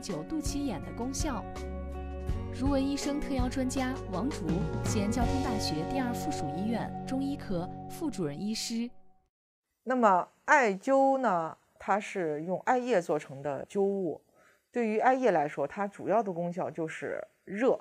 灸肚脐眼的功效。如闻医生特邀专家王竹，西安交通大学第二附属医院中医科副主任医师。那么艾灸呢？它是用艾叶做成的灸物。对于艾叶来说，它主要的功效就是热。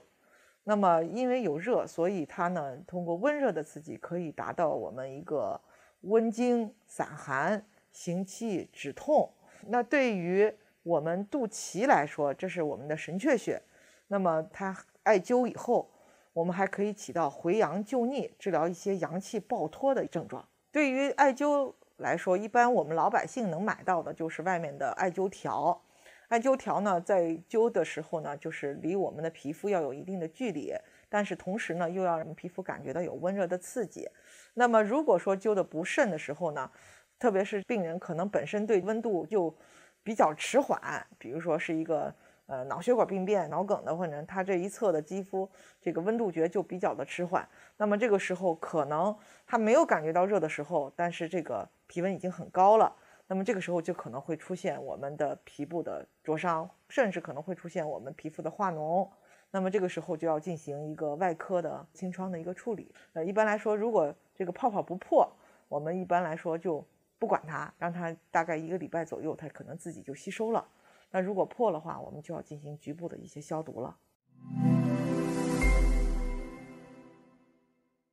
那么因为有热，所以它呢，通过温热的刺激，可以达到我们一个温经散寒、行气止痛。那对于我们肚脐来说，这是我们的神阙穴，那么它艾灸以后，我们还可以起到回阳救逆，治疗一些阳气暴脱的症状。对于艾灸来说，一般我们老百姓能买到的就是外面的艾灸条。艾灸条呢，在灸的时候呢，就是离我们的皮肤要有一定的距离，但是同时呢，又要让皮肤感觉到有温热的刺激。那么如果说灸的不慎的时候呢，特别是病人可能本身对温度就比较迟缓，比如说是一个呃脑血管病变、脑梗的患者，他这一侧的肌肤这个温度觉就比较的迟缓。那么这个时候可能他没有感觉到热的时候，但是这个体温已经很高了。那么这个时候就可能会出现我们的皮部的灼伤，甚至可能会出现我们皮肤的化脓。那么这个时候就要进行一个外科的清创的一个处理。呃，一般来说，如果这个泡泡不破，我们一般来说就。不管它，让它大概一个礼拜左右，它可能自己就吸收了。那如果破的话，我们就要进行局部的一些消毒了。